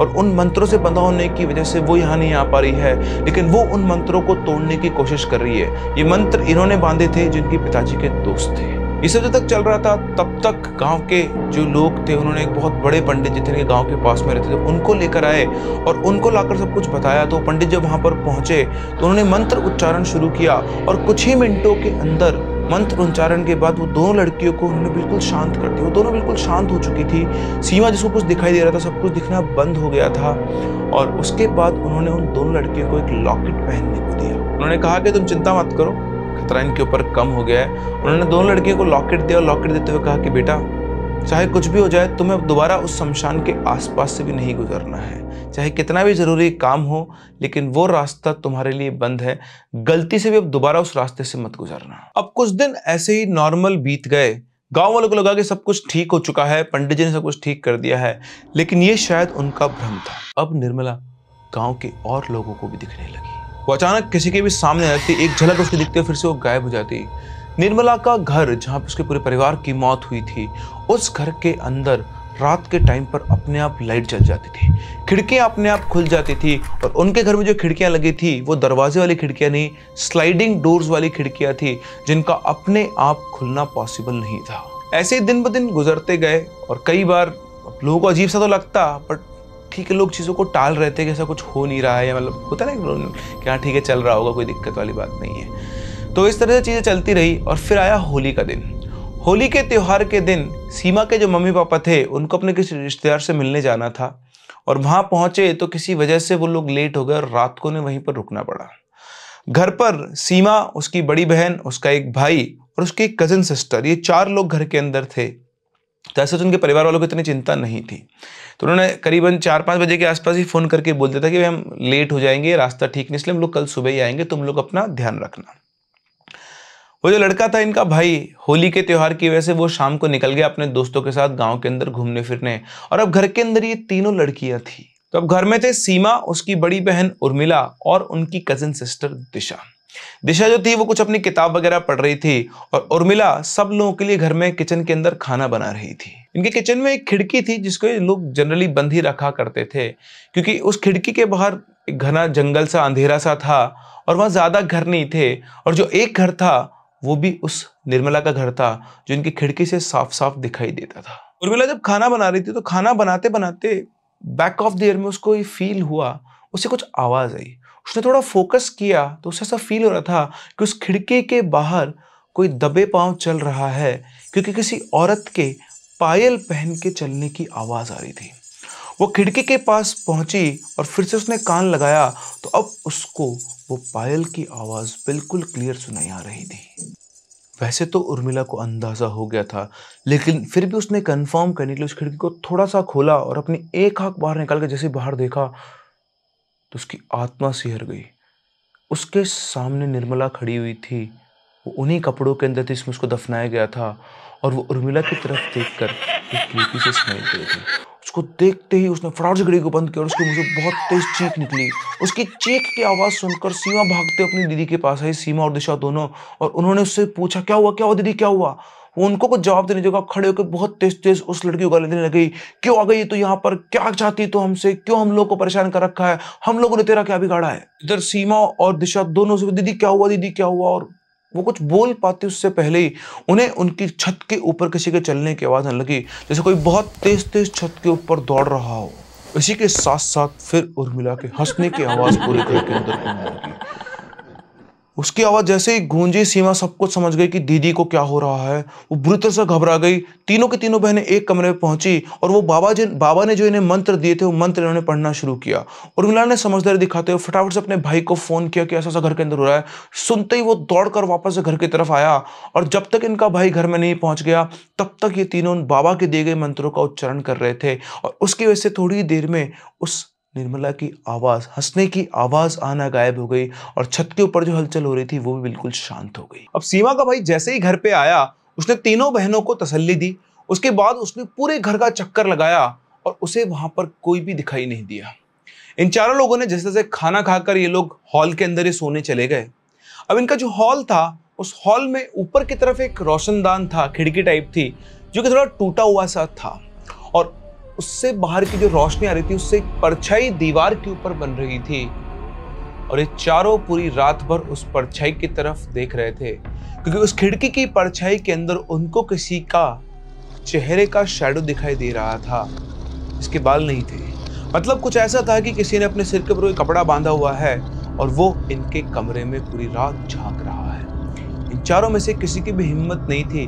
और उन मंत्रों से बंधा होने की वजह से वो यहाँ नहीं आ पा रही है लेकिन वो उन मंत्रों को तोड़ने की कोशिश कर रही है ये मंत्र इन्होंने बांधे थे जिनके पिताजी के दोस्त थे इसे जब तक चल रहा था तब तक गांव के जो लोग थे उन्होंने एक बहुत बड़े पंडित जी थे गांव के पास में रहते थे उनको लेकर आए और उनको लाकर सब कुछ बताया तो पंडित जब वहां पर पहुंचे तो उन्होंने मंत्र उच्चारण शुरू किया और कुछ ही मिनटों के अंदर मंत्र उच्चारण के बाद वो दोनों लड़कियों को उन्होंने बिल्कुल शांत कर दिया वो दोनों बिल्कुल शांत हो चुकी थी सीमा जिसको कुछ दिखाई दे रहा था सब कुछ दिखना बंद हो गया था और उसके बाद उन्होंने उन दोनों लड़कियों को एक लॉकेट पहनने को दिया उन्होंने कहा कि तुम चिंता मत करो खतरा इनके ऊपर कम हो गया है उन्होंने दोनों लड़कियों को लॉकेट दिया और लॉकेट देते हुए कहा कि बेटा चाहे कुछ भी हो जाए तुम्हें दोबारा उस शमशान के आसपास से भी नहीं गुजरना है चाहे कितना भी ज़रूरी काम हो लेकिन वो रास्ता तुम्हारे लिए बंद है गलती से भी अब दोबारा उस रास्ते से मत गुजरना अब कुछ दिन ऐसे ही नॉर्मल बीत गए गांव वालों को लगा कि सब कुछ ठीक हो चुका है पंडित जी ने सब कुछ ठीक कर दिया है लेकिन ये शायद उनका भ्रम था अब निर्मला गांव के और लोगों को भी दिखने लगी वो अचानक किसी के भी सामने आती एक झलक उसके दिखते फिर से वो गायब हो जाती निर्मला का घर जहाँ पर उसके पूरे परिवार की मौत हुई थी उस घर के अंदर रात के टाइम पर अपने आप लाइट जल जाती थी खिड़कियाँ अपने आप खुल जाती थी और उनके घर में जो खिड़कियाँ लगी थी वो दरवाजे वाली खिड़कियाँ नहीं स्लाइडिंग डोर्स वाली खिड़कियाँ थी जिनका अपने आप खुलना पॉसिबल नहीं था ऐसे ही दिन ब दिन गुजरते गए और कई बार लोगों को अजीब सा तो लगता बट ठीक है लोग चीज़ों को टाल रहे थे कि ऐसा कुछ हो नहीं रहा है मतलब होता ना कि हाँ ठीक है चल रहा होगा कोई दिक्कत वाली बात नहीं है तो इस तरह से चीज़ें चलती रही और फिर आया होली का दिन होली के त्यौहार के दिन सीमा के जो मम्मी पापा थे उनको अपने किसी रिश्तेदार से मिलने जाना था और वहाँ पहुँचे तो किसी वजह से वो लोग लेट हो गए और रात को उन्हें वहीं पर रुकना पड़ा घर पर सीमा उसकी बड़ी बहन उसका एक भाई और उसकी एक कज़न सिस्टर ये चार लोग घर के अंदर थे तो ऐसे तो उनके परिवार वालों को इतनी चिंता नहीं थी तो उन्होंने करीबन चार पाँच बजे के आसपास ही फ़ोन करके बोल दिया था कि भाई हम लेट हो जाएंगे रास्ता ठीक नहीं इसलिए हम लोग कल सुबह ही आएंगे तुम लोग अपना ध्यान रखना वो जो लड़का था इनका भाई होली के त्यौहार की वजह से वो शाम को निकल गया अपने दोस्तों के साथ गांव के अंदर घूमने फिरने और अब घर के अंदर ये तीनों लड़कियां थी तो अब घर में थे सीमा उसकी बड़ी बहन उर्मिला और उनकी कजिन सिस्टर दिशा दिशा जो थी वो कुछ अपनी किताब वगैरह पढ़ रही थी और उर्मिला सब लोगों के लिए घर में किचन के अंदर खाना बना रही थी इनके किचन में एक खिड़की थी जिसको लोग जनरली बंद ही रखा करते थे क्योंकि उस खिड़की के बाहर घना जंगल सा अंधेरा सा था और वहाँ ज़्यादा घर नहीं थे और जो एक घर था वो भी उस निर्मला का घर था जो इनकी खिड़की से साफ साफ दिखाई देता था उर्मिला जब खाना बना रही थी तो खाना बनाते बनाते बैक ऑफ द ईयर में उसको ये फील हुआ उसे कुछ आवाज़ आई उसने थोड़ा फोकस किया तो उसे ऐसा फील हो रहा था कि उस खिड़की के बाहर कोई दबे पांव चल रहा है क्योंकि किसी औरत के पायल पहन के चलने की आवाज़ आ रही थी वो खिड़की के पास पहुंची और फिर से उसने कान लगाया तो अब उसको वो पायल की आवाज़ बिल्कुल क्लियर सुनाई आ रही थी वैसे तो उर्मिला को अंदाज़ा हो गया था लेकिन फिर भी उसने कंफर्म करने के लिए उस खिड़की को थोड़ा सा खोला और अपनी एक आँख बाहर निकाल कर जैसे बाहर देखा तो उसकी आत्मा सिहर गई उसके सामने निर्मला खड़ी हुई थी वो उन्हीं कपड़ों के अंदर थी जिसमें उसको दफनाया गया था और वो उर्मिला की तरफ देख एक से स्माइल करी थी उसको देखते ही उसने फटाफट से घड़ी को बंद किया और उसके मुझे बहुत तेज चीख निकली उसकी चीख की आवाज़ सुनकर सीमा भागते अपनी दीदी के पास आई सीमा और दिशा दोनों और उन्होंने उससे पूछा क्या हुआ क्या हुआ दीदी क्या हुआ वो उनको कुछ जवाब देने जगह खड़े होकर बहुत तेज तेज उस लड़की को गाली देने लगी क्यों आ गई तो यहाँ पर क्या चाहती है तो हमसे क्यों हम लोग को परेशान कर रखा है हम लोगों ने तेरा क्या बिगाड़ा है इधर सीमा और दिशा दोनों से दीदी क्या हुआ दीदी क्या हुआ और वो कुछ बोल पाते उससे पहले ही उन्हें उनकी छत के ऊपर किसी के चलने की आवाज़ आने लगी जैसे कोई बहुत तेज तेज छत के ऊपर दौड़ रहा हो इसी के साथ साथ फिर उर्मिला के हंसने की आवाज़ पूरे घर के अंदर होने लगी उसकी आवाज़ जैसे ही गूंजी सीमा सब कुछ समझ गई कि दीदी को क्या हो रहा है वो बुरी तरह से घबरा गई तीनों की तीनों बहनें एक कमरे में पहुंची और वो बाबा जी बाबा ने जो इन्हें मंत्र दिए थे वो मंत्र इन्होंने पढ़ना शुरू किया और उर्मिला ने समझदारी दिखाते हुए फटाफट से अपने भाई को फ़ोन किया कि ऐसा ऐसा घर के अंदर हो रहा है सुनते ही वो दौड़कर वापस घर की तरफ आया और जब तक इनका भाई घर में नहीं पहुंच गया तब तक ये तीनों बाबा के दिए गए मंत्रों का उच्चारण कर रहे थे और उसकी वजह से थोड़ी देर में उस निर्मला की आवाज़ हंसने की आवाज़ आना गायब हो गई और छत के ऊपर जो हलचल हो रही थी वो भी बिल्कुल शांत हो गई अब सीमा का भाई जैसे ही घर पे आया उसने तीनों बहनों को तसल्ली दी उसके बाद उसने पूरे घर का चक्कर लगाया और उसे वहाँ पर कोई भी दिखाई नहीं दिया इन चारों लोगों ने जैसे जैसे खाना खाकर ये लोग हॉल के अंदर ही सोने चले गए अब इनका जो हॉल था उस हॉल में ऊपर की तरफ एक रोशनदान था खिड़की टाइप थी जो कि थोड़ा टूटा हुआ सा था उससे बाहर की जो रोशनी आ रही थी उससे एक परछाई दीवार के ऊपर बन रही थी और ये चारों पूरी रात भर उस परछाई की तरफ देख रहे थे क्योंकि उस खिड़की की परछाई के अंदर उनको किसी का चेहरे का शेडो दिखाई दे रहा था इसके बाल नहीं थे मतलब कुछ ऐसा था कि किसी ने अपने सिर के ऊपर कोई कपड़ा बांधा हुआ है और वो इनके कमरे में पूरी रात झांक रहा है इन चारों में से किसी की भी हिम्मत नहीं थी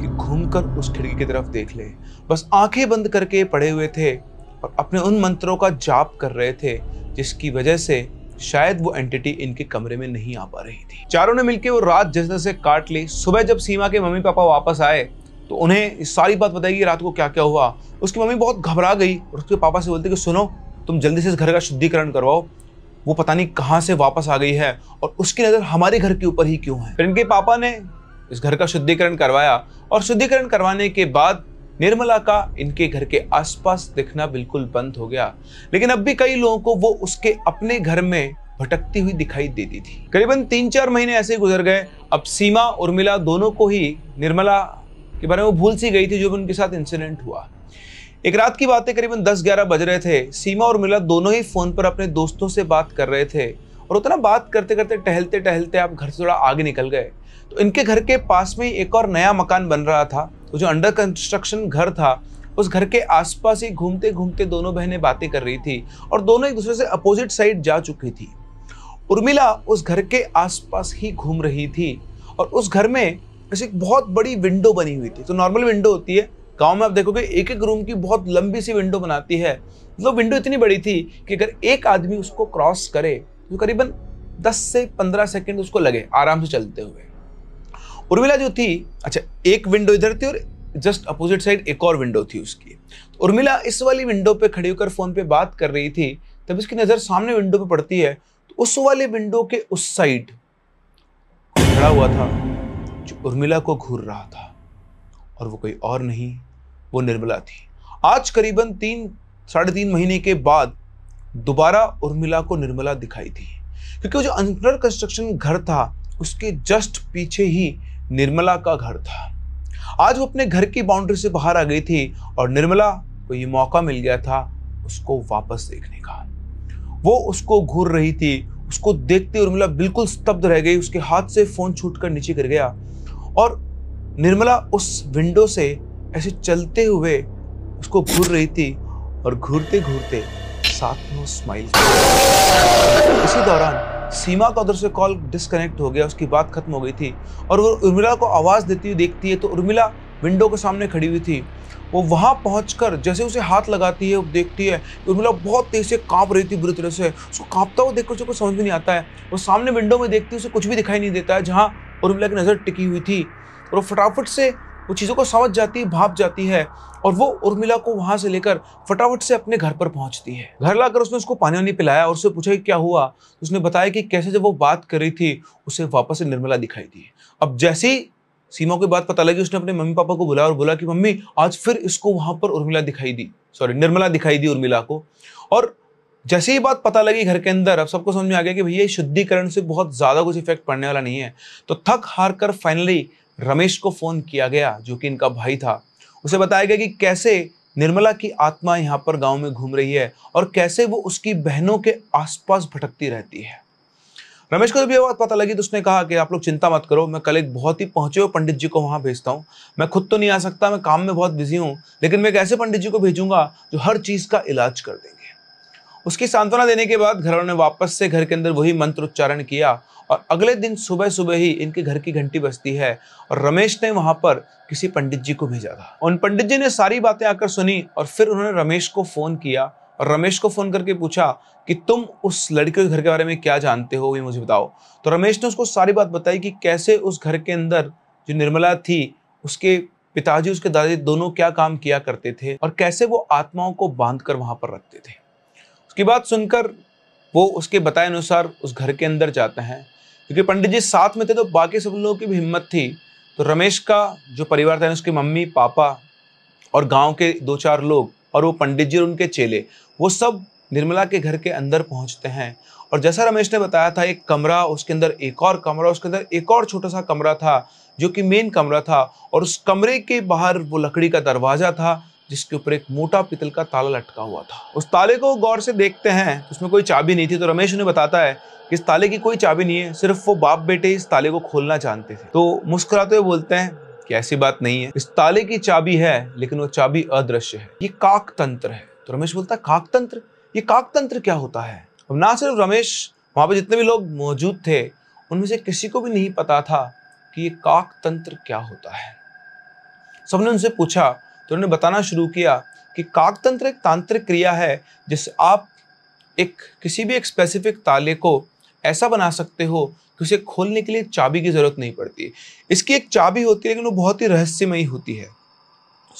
कि घूमकर उस खिड़की की तरफ देख ले बस आंखें बंद करके पड़े हुए थे और अपने उन मंत्रों का जाप कर रहे थे जिसकी वजह से शायद वो एंटिटी इनके कमरे में नहीं आ पा रही थी चारों ने मिलकर वो रात जैसे से काट ली सुबह जब सीमा के मम्मी पापा वापस आए तो उन्हें सारी बात बताई कि रात को क्या क्या हुआ उसकी मम्मी बहुत घबरा गई और उसके पापा से बोलते कि सुनो तुम जल्दी से इस घर का शुद्धिकरण करवाओ वो पता नहीं कहाँ से वापस आ गई है और उसकी नज़र हमारे घर के ऊपर ही क्यों है फिर इनके पापा ने इस घर का शुद्धिकरण करवाया और शुद्धिकरण करवाने के बाद निर्मला का इनके घर के आसपास दिखना बिल्कुल बंद हो गया लेकिन अब भी कई लोगों को वो उसके अपने घर में भटकती हुई दिखाई देती थी करीबन तीन चार महीने ऐसे ही गुजर गए अब सीमा उर्मिला दोनों को ही निर्मला के बारे में वो भूल सी गई थी जो भी उनके साथ इंसिडेंट हुआ एक रात की बात है करीबन 10-11 बज रहे थे सीमा और मिला दोनों ही फोन पर अपने दोस्तों से बात कर रहे थे और उतना बात करते करते टहलते टहलते आप घर से थोड़ा आगे निकल गए तो इनके घर के पास में एक और नया मकान बन रहा था तो जो अंडर कंस्ट्रक्शन घर था उस घर के आसपास ही घूमते घूमते दोनों बहनें बातें कर रही थी और दोनों एक दूसरे से अपोजिट साइड जा चुकी थी उर्मिला उस घर के आसपास ही घूम रही थी और उस घर में ऐसी बहुत बड़ी विंडो बनी हुई थी तो नॉर्मल विंडो होती है गांव में आप देखोगे एक एक रूम की बहुत लंबी सी विंडो बनाती है मतलब तो विंडो इतनी बड़ी थी कि अगर एक आदमी उसको क्रॉस करे तो करीबन 10 से 15 सेकंड उसको लगे आराम से चलते हुए उर्मिला जो थी अच्छा एक विंडो इधर थी और जस्ट अपोजिट साइड एक और विंडो थी उसकी तो उर्मिला इस वाली विंडो पे खड़ी होकर फ़ोन पे बात कर रही थी तब इसकी नज़र सामने विंडो पे पड़ती है तो उस वाले विंडो के उस साइड खड़ा हुआ था जो उर्मिला को घूर रहा था और वो कोई और नहीं वो निर्मला थी आज करीबन तीन साढ़े तीन महीने के बाद दोबारा उर्मिला को निर्मला दिखाई थी क्योंकि वो जो अंडर कंस्ट्रक्शन घर था उसके जस्ट पीछे ही निर्मला का घर था आज वो अपने घर की बाउंड्री से बाहर आ गई थी और निर्मला को ये मौका मिल गया था उसको वापस देखने का वो उसको घूर रही थी उसको देखते उर्मिला बिल्कुल स्तब्ध रह गई उसके हाथ से फोन छूट कर नीचे गिर गया और निर्मला उस विंडो से ऐसे चलते हुए उसको घूर रही थी और घूरते घूरते साथ में स्माइल इसी दौरान सीमा का उधर से कॉल डिस्कनेक्ट हो गया उसकी बात खत्म हो गई थी और वो उर्मिला को आवाज़ देती हुई देखती है तो उर्मिला विंडो के सामने खड़ी हुई थी वो वहाँ पहुँच जैसे उसे हाथ लगाती है देखती है उर्मिला बहुत तेज़ से काँप रही थी बुरी तरह से उसको काँपता हुआ देखकर उसे कुछ समझ में नहीं आता है वो सामने विंडो में देखती है उसे कुछ भी दिखाई नहीं देता है जहाँ उर्मिला की नज़र टिकी हुई थी और वो फटाफट से वो चीज़ों को समझ जाती है भाप जाती है और वो उर्मिला को वहाँ से लेकर फटाफट से अपने घर पर पहुँचती है घर लाकर उसने उसको पानी वानी पिलाया और उससे पूछा कि क्या हुआ तो उसने बताया कि कैसे जब वो बात कर रही थी उसे वापस से निर्मला दिखाई दी अब जैसी सीमा की बात पता लगी उसने अपने मम्मी पापा को बुलाया और बोला कि मम्मी आज फिर इसको वहाँ पर उर्मिला दिखाई दी सॉरी निर्मला दिखाई दी उर्मिला को और जैसे ही बात पता लगी घर के अंदर अब सबको समझ में आ गया कि भैया शुद्धिकरण से बहुत ज़्यादा कुछ इफेक्ट पड़ने वाला नहीं है तो थक हार कर फाइनली रमेश को फ़ोन किया गया जो कि इनका भाई था उसे बताया गया कि कैसे निर्मला की आत्मा यहाँ पर गांव में घूम रही है और कैसे वो उसकी बहनों के आसपास भटकती रहती है रमेश को जब यह बात पता लगी तो उसने कहा कि आप लोग चिंता मत करो मैं कल एक बहुत ही पहुंचे हुए पंडित जी को वहाँ भेजता हूँ मैं खुद तो नहीं आ सकता मैं काम में बहुत बिजी हूँ लेकिन मैं एक ऐसे पंडित जी को भेजूंगा जो हर चीज़ का इलाज कर देंगे उसकी सांत्वना देने के बाद घरों ने वापस से घर के अंदर वही मंत्र उच्चारण किया और अगले दिन सुबह सुबह ही इनके घर की घंटी बजती है और रमेश ने वहां पर किसी पंडित जी को भेजा था उन पंडित जी ने सारी बातें आकर सुनी और फिर उन्होंने रमेश को फोन किया और रमेश को फोन करके पूछा कि तुम उस लड़के के घर के बारे में क्या जानते हो ये मुझे बताओ तो रमेश ने उसको सारी बात बताई कि कैसे उस घर के अंदर जो निर्मला थी उसके पिताजी उसके दादाजी दोनों क्या काम किया करते थे और कैसे वो आत्माओं को बांध कर वहां पर रखते थे उसकी बात सुनकर वो उसके बताए अनुसार उस घर के अंदर जाते हैं क्योंकि पंडित जी साथ में थे तो बाकी सब लोगों की भी हिम्मत थी तो रमेश का जो परिवार था उसके मम्मी पापा और गांव के दो चार लोग और वो पंडित जी और उनके चेले वो सब निर्मला के घर के अंदर पहुंचते हैं और जैसा रमेश ने बताया था एक कमरा उसके अंदर एक और कमरा उसके अंदर एक और छोटा सा कमरा था जो कि मेन कमरा था और उस कमरे के बाहर वो लकड़ी का दरवाज़ा था जिसके ऊपर एक मोटा पितल का ताला लटका हुआ था उस ताले को गौर से देखते हैं तो उसमें कोई चाबी नहीं थी तो रमेश उन्हें बताता है कि इस ताले की कोई चाबी नहीं है सिर्फ वो बाप बेटे इस ताले को खोलना जानते थे तो मुस्कुराते हुए बोलते हैं कि ऐसी बात नहीं है इस ताले की चाबी है लेकिन वो चाबी अदृश्य है ये काक तंत्र है तो रमेश बोलता है काक तंत्र ये काक तंत्र क्या होता है अब ना सिर्फ रमेश वहाँ पर जितने भी लोग मौजूद थे उनमें से किसी को भी नहीं पता था कि ये काक तंत्र क्या होता है सबने उनसे पूछा तो उन्होंने बताना शुरू किया कि काकतंत्र एक तांत्रिक क्रिया है जिससे आप एक किसी भी एक स्पेसिफिक ताले को ऐसा बना सकते हो कि उसे खोलने के लिए चाबी की ज़रूरत नहीं पड़ती इसकी एक चाबी होती है लेकिन वो बहुत ही रहस्यमयी होती है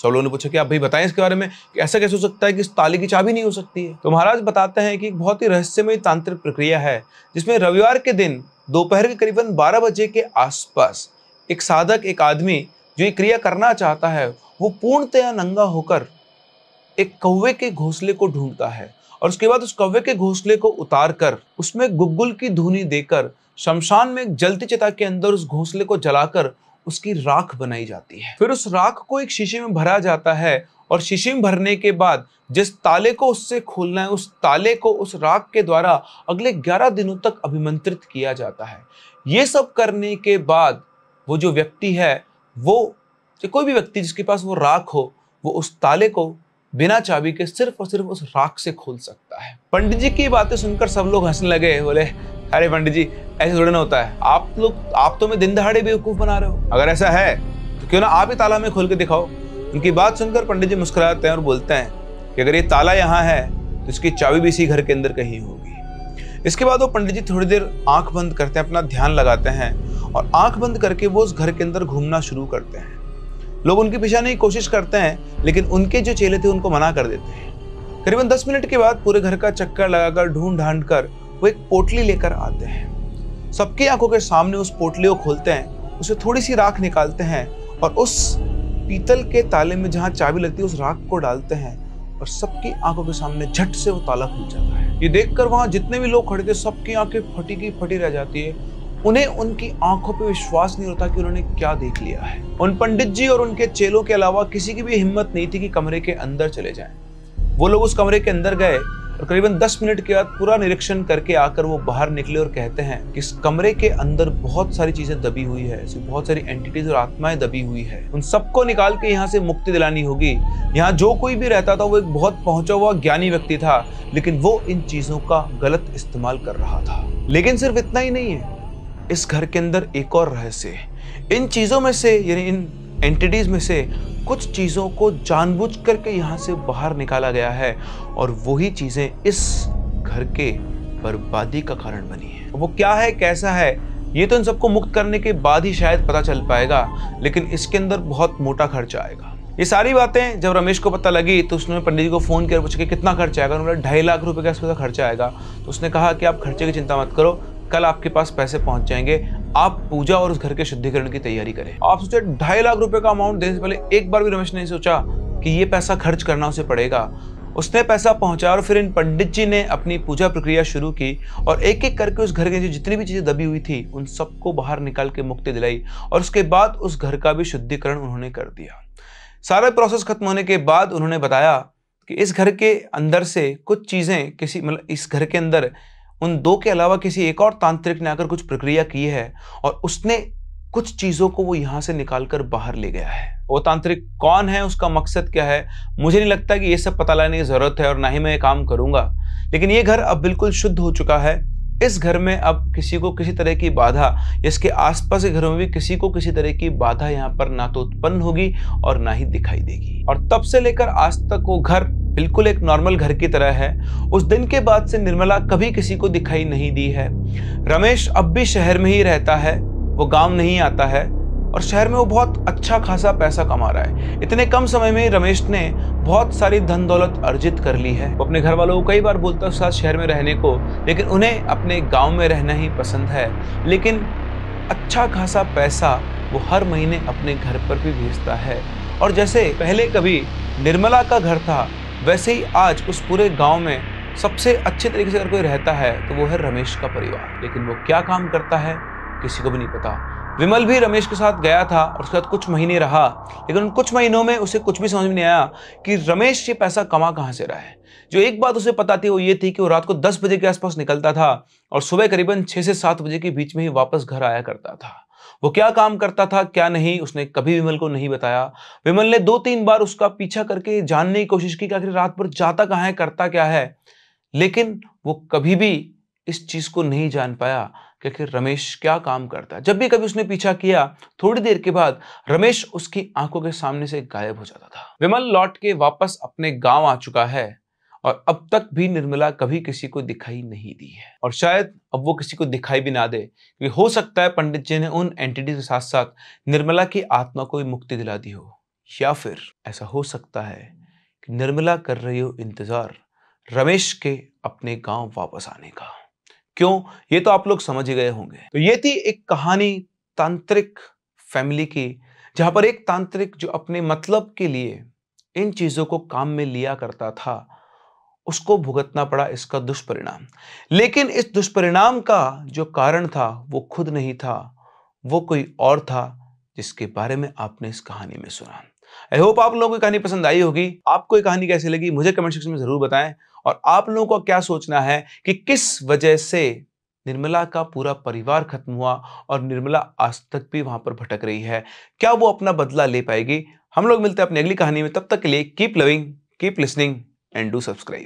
सब लोगों ने पूछा कि आप भाई बताएं इसके बारे में कि ऐसा कैसे हो सकता है कि इस ताले की चाबी नहीं हो सकती है तो महाराज बताते हैं कि एक बहुत ही रहस्यमय तांत्रिक प्रक्रिया है जिसमें रविवार के दिन दोपहर के करीबन बारह बजे के आसपास एक साधक एक आदमी जो ये क्रिया करना चाहता है वो पूर्णतया नंगा होकर एक कौवे के घोंसले को ढूंढता है और उसके बाद उस कौवे के घोंसले को उतार कर उसमें गुग्गुल की धुनी देकर शमशान में एक जलती चिता के अंदर उस घोंसले को जलाकर उसकी राख बनाई जाती है फिर उस राख को एक शीशे में भरा जाता है और शीशे में भरने के बाद जिस ताले को उससे खोलना है उस ताले को उस राख के द्वारा अगले 11 दिनों तक अभिमंत्रित किया जाता है ये सब करने के बाद वो जो व्यक्ति है वो कोई भी व्यक्ति जिसके पास वो राख हो वो उस ताले को बिना चाबी के सिर्फ और सिर्फ उस राख से खोल सकता है पंडित जी की बातें सुनकर सब लोग हंसने लगे बोले अरे पंडित जी ऐसे थोड़ी ना होता है आप लोग आप तो मैं दिन दहाड़े बेवकूफ बना रहे हो अगर ऐसा है तो क्यों ना आप ही ताला में खोल के दिखाओ उनकी बात सुनकर पंडित जी मुस्कुराते हैं और बोलते हैं कि अगर ये ताला यहाँ है तो इसकी चाबी भी इसी घर के अंदर कहीं होगी इसके बाद वो पंडित जी थोड़ी देर आंख बंद करते हैं अपना ध्यान लगाते हैं और आंख बंद करके वो उस घर के अंदर घूमना शुरू करते हैं लोग उनके पीछे आने की कोशिश करते हैं लेकिन उनके जो चेले थे उनको मना कर देते हैं करीबन दस मिनट के बाद पूरे घर का चक्कर लगाकर ढूंढ ढांड कर वो एक पोटली लेकर आते हैं सबकी आंखों के सामने उस पोटली को खोलते हैं उसे थोड़ी सी राख निकालते हैं और उस पीतल के ताले में जहाँ चाबी लगती है उस राख को डालते हैं और सबकी आंखों के सामने झट से वो ताला खुल जाता है ये देखकर वहाँ जितने भी लोग खड़े थे सबकी आंखें फटी की फटी रह जाती है उन्हें उनकी आंखों पर विश्वास नहीं होता कि उन्होंने क्या देख लिया है उन पंडित जी और उनके चेलों के अलावा किसी की भी हिम्मत नहीं थी कि कमरे के अंदर चले जाए वो लोग उस कमरे के अंदर गए और करीबन दस मिनट के बाद पूरा निरीक्षण करके आकर वो बाहर निकले और कहते हैं कि इस कमरे के अंदर बहुत सारी चीजें दबी हुई है बहुत सारी एंटिटीज और आत्माएं दबी हुई है उन सबको निकाल के यहाँ से मुक्ति दिलानी होगी यहाँ जो कोई भी रहता था वो एक बहुत पहुंचा हुआ ज्ञानी व्यक्ति था लेकिन वो इन चीजों का गलत इस्तेमाल कर रहा था लेकिन सिर्फ इतना ही नहीं है इस घर के अंदर एक और रहस्य है इन चीज़ों में से यानी इन एंटिटीज़ में से कुछ चीज़ों को जानबूझ करके यहाँ से बाहर निकाला गया है और वही चीज़ें इस घर के बर्बादी का कारण बनी है वो क्या है कैसा है ये तो इन सबको मुक्त करने के बाद ही शायद पता चल पाएगा लेकिन इसके अंदर बहुत मोटा खर्चा आएगा ये सारी बातें जब रमेश को पता लगी तो उसने पंडित जी को फ़ोन किया पूछा कि कितना खर्चा आएगा उन्होंने ढाई लाख रुपए का आसपास खर्चा आएगा तो उसने कहा कि आप खर्चे की चिंता मत करो कल आपके पास पैसे पहुंच जाएंगे आप पूजा और उस घर के शुद्धिकरण की तैयारी करें आप सोचे ढाई लाख रुपए का अमाउंट देने से पहले एक बार भी रमेश ने सोचा कि ये पैसा खर्च करना उसे पड़ेगा उसने पैसा पहुंचा और फिर इन पंडित जी ने अपनी पूजा प्रक्रिया शुरू की और एक एक करके उस घर के जो जितनी भी चीज़ें दबी हुई थी उन सबको बाहर निकाल के मुक्ति दिलाई और उसके बाद उस घर का भी शुद्धिकरण उन्होंने कर दिया सारा प्रोसेस खत्म होने के बाद उन्होंने बताया कि इस घर के अंदर से कुछ चीज़ें किसी मतलब इस घर के अंदर उन दो के अलावा किसी एक और तांत्रिक ने आकर कुछ प्रक्रिया की है और उसने कुछ चीज़ों को वो यहाँ से निकाल कर बाहर ले गया है वो तांत्रिक कौन है उसका मकसद क्या है मुझे नहीं लगता कि ये सब पता लाने की ज़रूरत है और ना ही मैं ये काम करूंगा लेकिन ये घर अब बिल्कुल शुद्ध हो चुका है इस घर में अब किसी को किसी तरह की बाधा इसके आसपास के घरों में भी किसी को किसी तरह की बाधा यहाँ पर ना तो उत्पन्न होगी और ना ही दिखाई देगी और तब से लेकर आज तक वो घर बिल्कुल एक नॉर्मल घर की तरह है उस दिन के बाद से निर्मला कभी किसी को दिखाई नहीं दी है रमेश अब भी शहर में ही रहता है वो गांव नहीं आता है और शहर में वो बहुत अच्छा खासा पैसा कमा रहा है इतने कम समय में रमेश ने बहुत सारी धन दौलत अर्जित कर ली है वो अपने घर वालों को कई बार बोलता है साथ शहर में रहने को लेकिन उन्हें अपने गांव में रहना ही पसंद है लेकिन अच्छा खासा पैसा वो हर महीने अपने घर पर भी भेजता है और जैसे पहले कभी निर्मला का घर था वैसे ही आज उस पूरे गांव में सबसे अच्छे तरीके से अगर कोई रहता है तो वो है रमेश का परिवार लेकिन वो क्या काम करता है किसी को भी नहीं पता विमल भी रमेश के साथ गया था और उसके साथ कुछ महीने रहा लेकिन उन कुछ महीनों में उसे कुछ भी समझ में नहीं आया कि रमेश ये पैसा कमा कहाँ से रहा है जो एक बात उसे पता थी वो ये थी कि वो रात को दस बजे के आसपास निकलता था और सुबह करीबन छः से सात बजे के बीच में ही वापस घर आया करता था वो क्या काम करता था क्या नहीं उसने कभी विमल को नहीं बताया विमल ने दो तीन बार उसका पीछा करके जानने की कोशिश की कि आखिर रात भर जाता कहाँ है करता क्या है लेकिन वो कभी भी इस चीज़ को नहीं जान पाया कि आखिर रमेश क्या काम करता है जब भी कभी उसने पीछा किया थोड़ी देर के बाद रमेश उसकी आंखों के सामने से गायब हो जाता था विमल लौट के वापस अपने गांव आ चुका है और अब तक भी निर्मला कभी किसी को दिखाई नहीं दी है और शायद अब वो किसी को दिखाई भी ना दे क्योंकि हो सकता है पंडित जी ने उन एंटिटी के साथ साथ निर्मला की आत्मा को भी मुक्ति दिला दी हो या फिर ऐसा हो सकता है कि निर्मला कर रही हो इंतज़ार रमेश के अपने गांव वापस आने का क्यों ये तो आप लोग समझ गए होंगे तो ये थी एक कहानी तांत्रिक फैमिली की जहां पर एक तांत्रिक जो अपने मतलब के लिए इन चीज़ों को काम में लिया करता था उसको भुगतना पड़ा इसका दुष्परिणाम लेकिन इस दुष्परिणाम का जो कारण था वो खुद नहीं था वो कोई और था जिसके बारे में आपने इस कहानी में सुना आई होप आप लोगों को कहानी पसंद आई होगी आपको ये कहानी कैसी लगी मुझे कमेंट सेक्शन में ज़रूर बताएं और आप लोगों को क्या सोचना है कि किस वजह से निर्मला का पूरा परिवार खत्म हुआ और निर्मला आज तक भी वहां पर भटक रही है क्या वो अपना बदला ले पाएगी हम लोग मिलते हैं अपनी अगली कहानी में तब तक के लिए keep loving keep listening and do subscribe